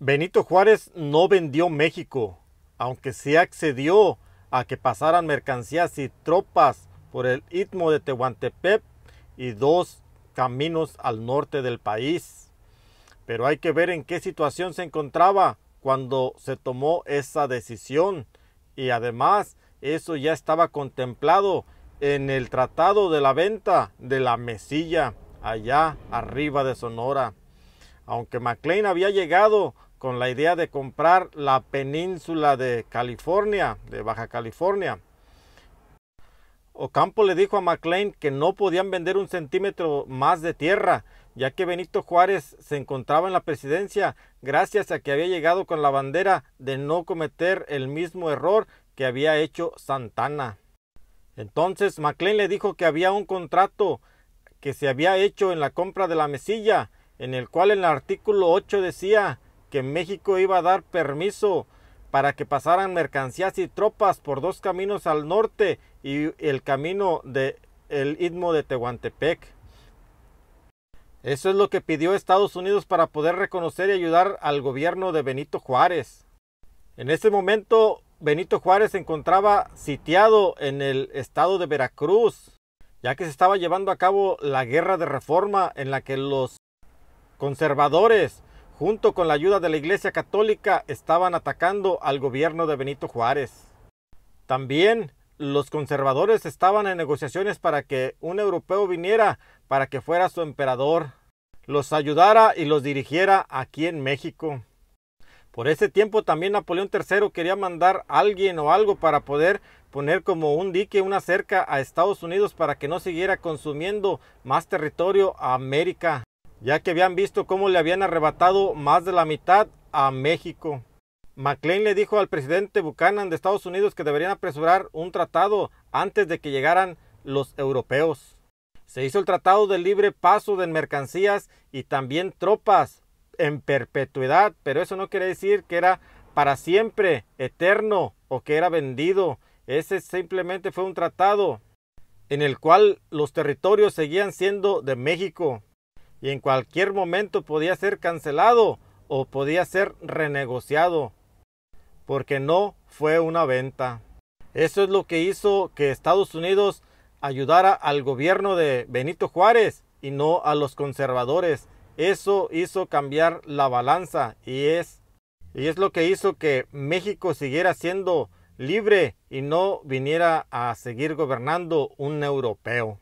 Benito Juárez no vendió México, aunque sí accedió a que pasaran mercancías y tropas por el istmo de Tehuantepec y dos caminos al norte del país. Pero hay que ver en qué situación se encontraba cuando se tomó esa decisión y además eso ya estaba contemplado en el tratado de la venta de la mesilla allá arriba de Sonora aunque McLean había llegado con la idea de comprar la península de California, de Baja California. Ocampo le dijo a McLean que no podían vender un centímetro más de tierra, ya que Benito Juárez se encontraba en la presidencia gracias a que había llegado con la bandera de no cometer el mismo error que había hecho Santana. Entonces McLean le dijo que había un contrato que se había hecho en la compra de la mesilla en el cual el artículo 8 decía que México iba a dar permiso para que pasaran mercancías y tropas por dos caminos al norte y el camino del istmo de Tehuantepec. Eso es lo que pidió Estados Unidos para poder reconocer y ayudar al gobierno de Benito Juárez. En ese momento Benito Juárez se encontraba sitiado en el estado de Veracruz, ya que se estaba llevando a cabo la guerra de reforma en la que los conservadores, junto con la ayuda de la Iglesia Católica, estaban atacando al gobierno de Benito Juárez. También los conservadores estaban en negociaciones para que un europeo viniera para que fuera su emperador, los ayudara y los dirigiera aquí en México. Por ese tiempo también Napoleón III quería mandar alguien o algo para poder poner como un dique, una cerca a Estados Unidos para que no siguiera consumiendo más territorio a América ya que habían visto cómo le habían arrebatado más de la mitad a México. McLean le dijo al presidente Buchanan de Estados Unidos que deberían apresurar un tratado antes de que llegaran los europeos. Se hizo el Tratado de Libre Paso de Mercancías y también tropas en perpetuidad, pero eso no quiere decir que era para siempre, eterno o que era vendido. Ese simplemente fue un tratado en el cual los territorios seguían siendo de México y en cualquier momento podía ser cancelado o podía ser renegociado, porque no fue una venta. Eso es lo que hizo que Estados Unidos ayudara al gobierno de Benito Juárez y no a los conservadores. Eso hizo cambiar la balanza y es, y es lo que hizo que México siguiera siendo libre y no viniera a seguir gobernando un europeo.